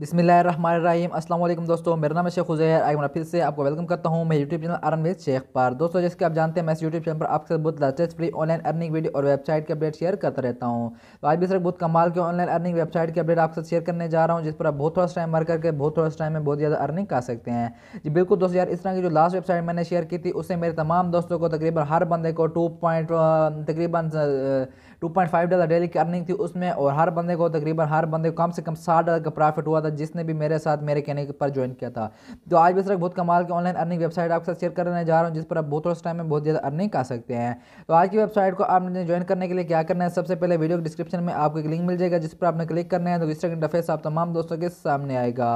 बिसमीम असल दोस्तों मेरा नाम है शेख हुजैर आई मैं फिर से आपको वेलकम करता हूँ मैं YouTube channel Aaran with Shaikh पार दोस्तों जैसे कि आप जानते हैं मैं इस यूट्यूब चैनल पर आपसे बहुत latest free online earning video और वेबसाइट के अपडेट शेयर करता रहता हूँ तो आज भी सर बहुत कमाल के ऑनलाइन अर्निंग वेबसाइट के अपडेट आपके साथ शेयर करने जा रहा हूँ जिस पर आप बहुत थोड़ा टाइम वर्क करके बहुत थोड़ा टाइम में बहुत ज़्यादा अर्निंग कर सकते हैं जी बिल्कुल दोस्तों यार इस तरह की जो लास्ट वेबसाइट मैंने शेयर की थी उससे मेरे तमाम दोस्तों को तकरीबन हर बंदे को टू पॉइंट तकरीबन 2.5 डॉलर डेली की अर्निंग थी उसमें और हर बंदे को तकरीबन हर बंदे को कम से कम साठ डॉलर का प्रॉफिट हुआ था जिसने भी मेरे साथ मेरे कहने पर ज्वाइन किया था तो आज भी सर बहुत कमाल की ऑनलाइन अर्निंग वेबसाइट आपके साथ शेयर करने जा रहा हूँ जिस पर आप बहुत टाइम में बहुत ज़्यादा अर्निंग कर सकते हैं तो आज की वेबसाइट को आपने ज्वाइन करने के लिए क्या करना है सबसे पहले वीडियो के डिस्क्रिप्शन में आपको एक लिंक मिल जाएगा जिस पर आपने क्लिक करना है तो इस इंटरफेस आप तमाम दोस्तों के सामने आएगा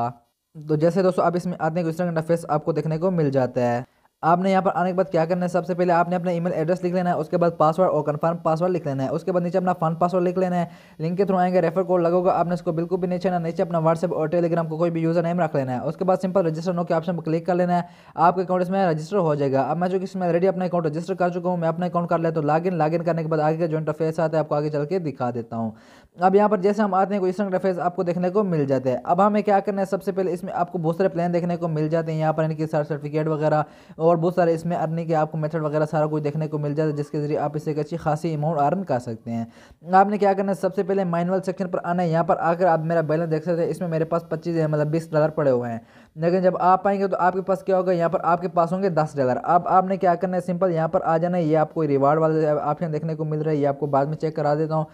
तो जैसे दोस्तों आप इसमें आते हैं इंटरफेस आपको देखने को मिल जाता है आपने यहाँ पर आने के बाद क्या करना है सबसे पहले आपने अपना ईमेल एड्रेस लिख लेना है उसके बाद पासवर्ड और कन्फर्म पासवर्ड लिख लेना है उसके बाद नीचे अपना फंड पासवर्ड लिख लेना है लिंक के थ्रू आएंगे रेफर कोड लगेगा आपने इसको बिल्कुल भी नीचे ना नीचे अपना व्हाट्सएप और टेलीग्राम को कोई भी यूजर नेम रख लेना है उसके बाद सिंपल रजिस्टर नो के ऑप्शन पर क्लिक कर लेना है आपके अकाउंट इसमें रजिस्टर हो जाएगा अब मैं जो कि इसमें रेडी अपना अकाउंट रजिस्टर कर चुका हूँ मैं अपना अकाउंट कर लिया तो लॉगिन इन करने के बाद आगे का जॉइंट अफेयर आता है आपको आगे चल के दिखा देता हूँ अब यहाँ पर जैसे हम आते हैं कोई इस आपको देखने को मिल जाते हैं अब हमें क्या करना है सबसे पहले इसमें आपको बहुत सारे प्लान देखने को मिल जाते हैं यहाँ पर इनके सारे सर्टिफिकेट वगैरह और बहुत सारे इसमें अर्निंग के आपको मेथड वगैरह सारा कुछ देखने को मिल जाता है जिसके जरिए आप इसे एक अच्छी खासी अमाउंट अर्न कर सकते हैं आपने क्या करना है सबसे पहले माइनअल सेक्शन पर आना है यहाँ पर आकर आप मेरा बैलेंस देख सकते हैं इसमें मेरे पास पच्चीस मतलब बीस डॉलर पड़े हुए हैं लेकिन जब आप आएंगे तो आपके पास क्या होगा यहाँ पर आपके पास होंगे दस डॉलर अब आपने क्या करना है सिंपल यहाँ पर आ जाना है ये आपको रिवार्ड वाले ऑप्शन देखने को मिल रहा है ये आपको बाद में चेक करा देता हूँ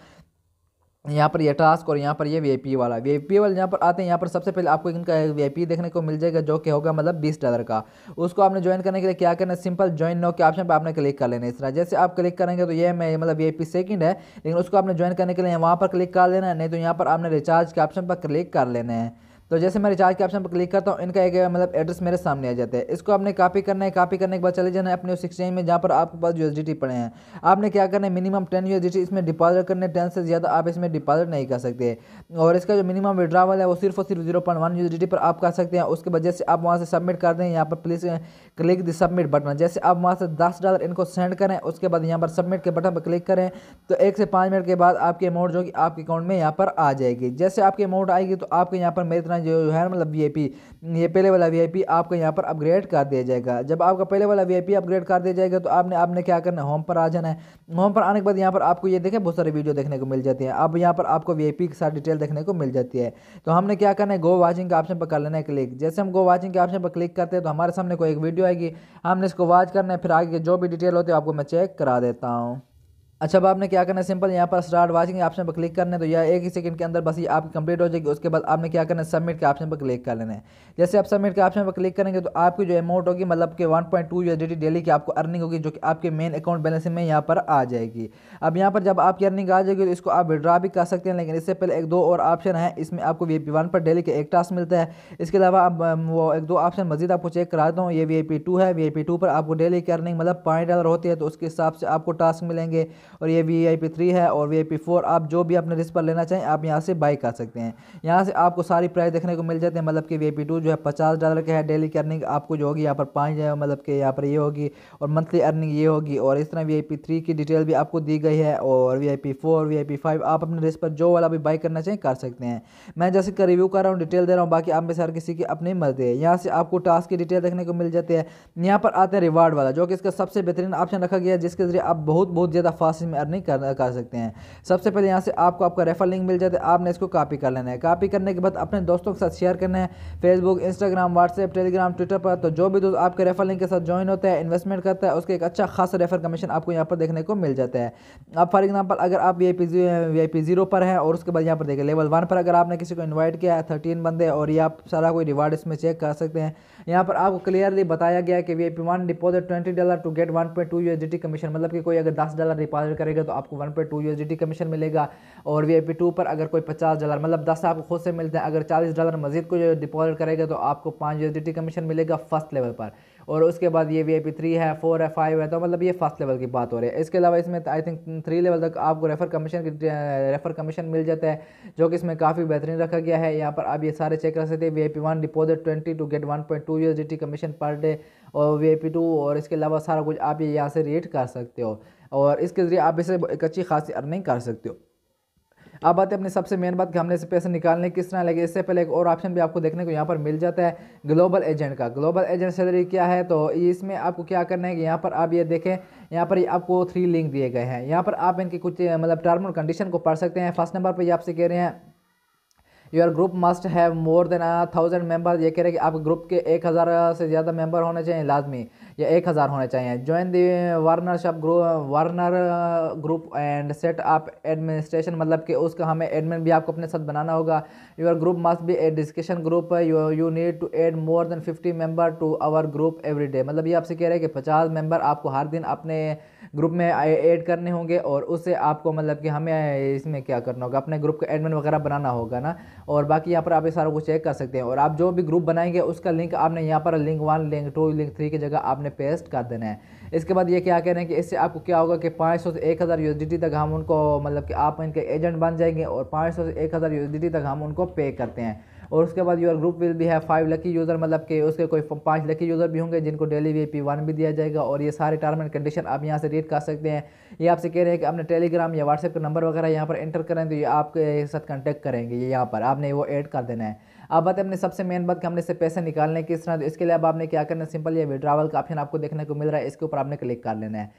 यहाँ पर ये टास्क और यहाँ पर ये वी वाला वी आई वाला यहाँ पर आते हैं यहाँ पर सबसे पहले आपको इनका वी देखने को मिल जाएगा जो कि होगा मतलब बीस डॉलर का उसको आपने ज्वाइन करने के लिए क्या करना है सिंपल ज्वाइन नो के ऑप्शन पर आपने क्लिक कर लेना इस तरह जैसे आप क्लिक करेंगे तो ये मैं मतलब वी आई सेकेंड है लेकिन उसको आपने ज्वाइन करने के लिए वहाँ पर क्लिक कर लेना है नहीं तो यहाँ पर आपने रिचार्ज के ऑप्शन पर क्लिक कर लेना है तो जैसे मैं रिचार्ज के ऑप्शन पर क्लिक करता हूँ इनका एक मतलब एड्रेस मेरे सामने आ जाता है इसको आपने कॉपी करना है कॉपी करने के बाद चले जाना है अपने उस एक्सचेंज में जहाँ पर आपके पास यू पड़े हैं आपने क्या करना है मिनिमम टेन यू इसमें डिपॉजिट करने टेन से ज़्यादा आप इसमें डिपॉजिट नहीं कर सकते और इसका जो मिनिमम विड्रावल है वो सिर्फ और सिर्फ जीरो पॉइंट वन यू पर आप कर सकते हैं उसके बाद जैसे आप वहाँ से सबमिट कर दें यहाँ पर please click the submit button जैसे आप वहाँ से दस डॉलर इनको सेंड करें उसके बाद यहाँ पर सबमिट के बटन पर क्लिक करें तो एक से पाँच मिनट के बाद आपकी अमाउंट जो कि आपके अकाउंट में यहाँ पर आ जाएगी जैसे आपकी अमाउंट आएगी तो आपके यहाँ पर मेरी तरह हैं जो है मतलब वी ये पहले वाला वी आपको यहाँ पर अपग्रेड कर दिया जाएगा जब आपका पहले वाला वी अपग्रेड कर दिया जाएगा तो आपने आपने क्या करना है होम पर आ जाना है होम पर आने के बाद यहाँ पर आपको ये देखें बहुत सारे वीडियो देखने को मिल जाती है अब यहाँ पर आपको वी के साथ डिटेल देखने को मिल जाती है तो हमने क्या करना है गो वाचिंग के ऑप्शन पर कर लेना है क्लिक जैसे हम गो वाचिंग के ऑप्शन पर क्लिक करते हैं तो हमारे सामने कोई एक वीडियो आएगी हमने इसको वॉच करना है फिर आगे जो भी डिटेल होती है आपको मैं चेक करा देता हूँ अच्छा अब आपने क्या करना है सिंपल यहाँ पर स्टार्ट वाचिंग ऑप्शन पर क्लिक करने तो यह एक ही सेकंड के अंदर बस ये आप कंप्लीट हो जाएगी उसके बाद आपने क्या करना है सबमिट के ऑप्शन पर क्लिक कर लेना है जैसे आप सबमिट के ऑप्शन पर क्लिक करेंगे तो आपकी जो अमाउंट होगी मतलब कि 1.2 पॉइंट टू डेली की आपको अर्निंग होगी जो कि आपके मेन अकाउंट बैलेंस में यहाँ पर आ जाएगी अब यहाँ पर जब आपकी अर्निंग आ जाएगी तो इसको आप विड्रा भी कर सकते हैं लेकिन इससे पहले एक दो और ऑप्शन है इसमें आपको वी वन पर डेली के एक टास्क मिलता है इसके अलावा आप वो एक दो ऑप्शन मजीद आपको चेक करा दो ये वी आई है वी आई पर आपको डेली की अर्निंग मतलब पाँच डॉलर होती है तो उसके हिसाब से आपको टास्क मिलेंगे और ये वी आई पी थ्री है और वी आई पी फोर आप जो भी अपने रिस्क पर लेना चाहें आप यहाँ से बाई कर सकते हैं यहाँ से आपको सारी प्राइस देखने को मिल जाती है मतलब कि वी आई पी टू जो है पचास डॉलर का है डेली की अर्निंग आपको जो होगी यहाँ पर पाँच मतलब कि यहाँ पर ये होगी और मंथली अर्निंग ये होगी और इस तरह वी आई पी थ्री की डिटेल भी आपको दी गई है और V I P four V I P five आप अपने रिस्क पर जो वाला भी बाई करना चाहें कर सकते हैं मैं जैसे का रिव्यू कर रहा हूँ डिटेल दे रहा हूँ बाकी आप में से हर किसी की अपनी मर्जी है यहाँ से आपको टास्क की डिटेल देखने को मिल जाती है यहाँ पर आते हैं रिवार्ड वाला जो कि इसका सबसे बेहतरीन ऑप्शन रखा गया है जिसके जरिए आप बहुत बहुत ज़्यादा फास्ट ऑप्शन में अर्निंग कर, कर सकते हैं सबसे पहले यहाँ से आपको आपका रेफर लिंक मिल जाता है आपने इसको कॉपी कर लेना है कॉपी करने के बाद अपने दोस्तों के साथ शेयर करना है Facebook Instagram WhatsApp Telegram Twitter पर तो जो भी दोस्त आपके रेफर लिंक के साथ ज्वाइन होता है इन्वेस्टमेंट करता है उसके एक अच्छा खासा रेफर कमीशन आपको यहाँ पर देखने को मिल जाता है अब फॉर एग्जाम्पल अगर आप वी आई पी जीरो पर हैं और उसके बाद यहाँ पर देखें लेवल वन पर अगर आपने किसी को इन्वाइट किया है थर्टीन बंदे और ये आप सारा कोई रिवार्ड इसमें चेक कर सकते हैं यहाँ पर आपको क्लियरली बताया गया कि V I P one deposit twenty dollar to get one point two U commission मतलब कि कोई अगर दस डॉलर डिपॉजिट ऑर्डर करेगा तो आपको one point two U commission मिलेगा और वी आई पर अगर कोई पचास डॉलर मतलब दस आपको खुद से मिलते हैं अगर चालीस डॉलर मजीद को डिपॉजिट करेगा तो आपको पाँच यू कमीशन मिलेगा फर्स्ट लेवल पर और उसके बाद ये वी आई पी थ्री है फोर है फाइव है तो मतलब ये फर्स्ट लेवल की बात हो रही है इसके अलावा इसमें आई थिंक थ्री लेवल तक आपको रेफर कमीशन रेफर कमीशन मिल जाता है जो कि इसमें काफ़ी बेहतरीन रखा गया है यहाँ पर आप ये सारे चेक कर सकते हैं V I P one deposit twenty to get one point two USDT commission per day और वी आई पी टू और इसके अलावा सारा कुछ आप ये यहाँ से रेट कर सकते हो और इसके ज़रिए आप इसे एक अच्छी खासी अर्निंग कर सकते हो अब आते अपनी सबसे मेन बात कि हमने इसे पैसे निकालने किस तरह लगे इससे पहले एक और ऑप्शन भी आपको देखने को यहाँ पर मिल जाता है ग्लोबल एजेंट का ग्लोबल एजेंट सैलरी क्या है तो इसमें आपको क्या करना है कि यहाँ पर आप ये देखें यहाँ पर आपको थ्री लिंक दिए गए हैं यहाँ पर आप इनके कुछ मतलब टर्म और कंडीशन को पढ़ सकते हैं फर्स्ट नंबर पर ये आपसे कह रहे हैं your group must have more than thousand member ये कह रहे कि आप ग्रुप के एक हज़ार से ज़्यादा मेंबर होने चाहिए लाजमी या एक हज़ार होने चाहिए join the warnership group Warner group and set up administration मतलब कि उसका हमें एडमिन भी आपको अपने साथ बनाना होगा your group must be a discussion group you need to add more than fifty member to our group every day मतलब ये आपसे कह रहे हैं कि पचास मेंबर आपको हर दिन अपने ग्रुप में ऐड करने होंगे और उससे आपको मतलब कि हमें इसमें क्या करना होगा अपने ग्रुप का एडमिन वगैरह बनाना होगा ना और बाकी यहाँ पर आप ये सारा कुछ चेक कर सकते हैं और आप जो भी ग्रुप बनाएंगे उसका लिंक आपने यहाँ पर link one link two link three की जगह आपने पेस्ट कर देना है इसके बाद ये क्या कह रहे हैं कि इससे आपको क्या होगा कि 500 से 1000 हज़ार तक हम उनको मतलब कि आप इनके एजेंट बन जाएंगे और 500 से 1000 हज़ार तक हम उनको पे करते हैं और उसके बाद योर ग्रुप विल भी है फाइव लकी यूज़र मतलब कि उसके कोई पाँच लकी यूज़र भी होंगे जिनको डेली वी पी वन भी दिया जाएगा और ये सारे टर्म एंड कंडीशन आप यहाँ से रीड कर सकते हैं ये आपसे कह रहे हैं कि अपने टेलीग्राम या व्हाट्सएप का नंबर वगैरह यहाँ पर एंटर करें तो ये आपके साथ कॉन्टेक्ट करेंगे ये यहाँ पर आपने वो एड कर देना है अब बात हमने सबसे मेन बात कि हमने इससे पैसे निकालने किस तरह तो इसके लिए अब आपने क्या करना है सिंपल ये विड्रावल का ऑप्शन आपको देखने को मिल रहा है इसके ऊपर आपने क्लिक कर लेना है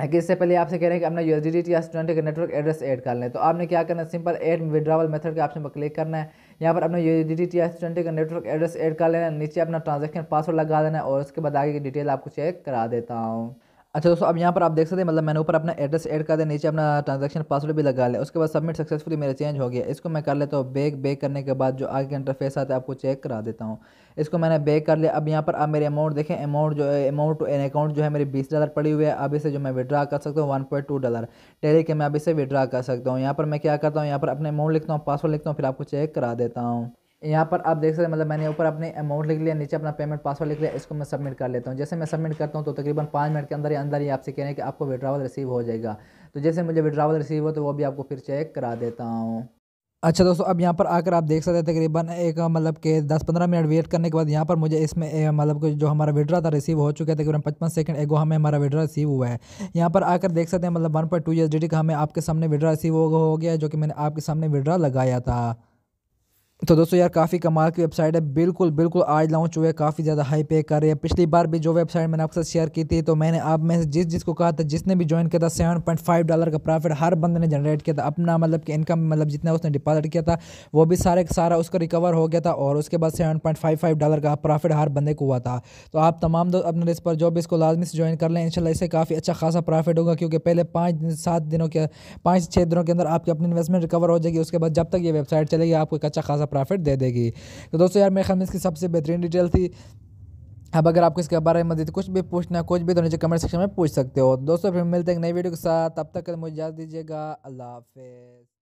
कि इससे पहले आपसे कह रहे हैं कि अपना यू एस या स्टूडेंट का नेटवर्क एड्रेस ऐड कर लें तो आपने क्या करना है सिंपल एड विड्रावल मेथड के ऑप्शन पर क्लिक करना है यहाँ पर अपना यू एस या स्टूडेंट का नेटवर्क एड्रेस ऐड कर लेना नीचे अपना ट्रांजेक्शन पासवर्ड लगा देना और उसके बाद आगे की डिटेल आपको चेक करा देता हूँ अच्छा दोस्तों अब यहाँ पर आप देख सकते हैं मतलब मैंने ऊपर अपना एड्रेस ऐड कर दिया नीचे अपना ट्रांजैक्शन पासवर्ड भी लगा लिया उसके बाद सबमिट सक्सेसफुली मेरा चेंज हो गया इसको मैं कर लेता हूँ बेक बेक करने के बाद जो आगे इंटरफेस आता है आपको चेक करा देता हूँ इसको मैंने बेक कर लिया अब यहाँ पर आप मेरे अमाउंट देखें अमाउंट जो है अमाउंट टू एन अकाउंट जो है मेरी बीस डॉलर पड़ी हुई है अब इसे जो मैं विड्रा कर सकता हूँ वन पॉइंट टू डॉलर टेली के मैं अब इसे विड्रा कर सकता हूँ यहाँ पर मैं क्या करता हूँ यहाँ पर अपने अमाउंट लिखता हूँ पासवर्ड लिखता हूँ फिर आपको चेक करा देता हूँ यहाँ पर आप देख सकते हैं मतलब मैंने ऊपर अपने अमाउंट लिख लिया नीचे अपना पेमेंट पासवर्ड लिख लिया इसको मैं सबमिट कर लेता हूँ जैसे मैं सबमिट करता हूँ तो तकरीबन पाँच मिनट के अंदर ही अंदर ही आपसे कह रहे हैं कि आपको विड्रावल रिसीव हो जाएगा तो जैसे मुझे विड्रावल रिसीव हो तो वो भी आपको फिर चेक करा देता हूँ अच्छा दोस्तों अब यहाँ पर आकर आप देख सकते हैं तकरीबन एक मतलब के 10-15 मिनट वेट करने के बाद यहाँ पर मुझे इसमें मतलब कुछ जो हमारा विड्रा था रिसीव हो चुका है तकरीबन 55 सेकंड एगो हमें हमारा विड्रा रिसीव हुआ है यहाँ पर आकर देख सकते हैं मतलब 1.2 पॉइंट का हमें आपके सामने विड्रा रिसीव हो गया जो कि मैंने आपके सामने विड्रा लगाया था तो दोस्तों यार काफ़ी कमाल की वेबसाइट है बिल्कुल बिल्कुल आज लॉन्च हुए काफ़ी ज़्यादा हाई पे कर रही है पिछली बार भी जो वेबसाइट मैंने आपके साथ शेयर की थी तो मैंने आप में से जिस जिसको कहा था जिसने भी ज्वाइन किया था सेवन पॉइंट फाइव डॉलर का प्रॉफिट हर बंदे ने जनरेट किया था अपना मतलब कि इनकम मतलब जितना उसने डिपॉजिट किया था वो भी सारे सारा उसका रिकवर हो गया था और उसके बाद seven point five five dollar का प्रॉफिट हर बंदे को हुआ था तो आप तमाम दोस्त अपने इस पर जो भी इसको लाजमी से ज्वाइन कर लें इनशाला इससे काफ़ी अच्छा खासा प्रॉफिट होगा क्योंकि पहले पाँच दिन सात दिनों के पाँच छः दिनों के अंदर आपकी अपनी इन्वेस्टमेंट रिकवर हो जाएगी उसके बाद जब तक ये वेबसाइट चलेगी आपको एक अच्छा खासा सा प्रॉफिट दे देगी तो दोस्तों यार मेरे ख्याल में इसकी सबसे बेहतरीन डिटेल थी अब अगर आपको इसके बारे में मजीद कुछ भी पूछना है कुछ भी तो नीचे कमेंट सेक्शन में पूछ सकते हो दोस्तों फिर मिलते हैं नई वीडियो के साथ तब तक मुझे याद दीजिएगा अल्लाह हाफिज़